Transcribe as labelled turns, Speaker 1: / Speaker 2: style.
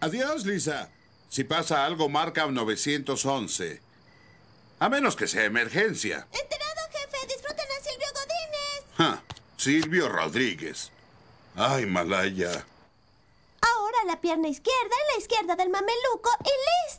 Speaker 1: Adiós, Lisa. Si pasa algo, marca 911. A menos que sea emergencia.
Speaker 2: Enterado, jefe. Disfruten a Silvio Godínez.
Speaker 1: Ja, Silvio Rodríguez. Ay, Malaya.
Speaker 3: Ahora la pierna izquierda en la izquierda del mameluco y listo.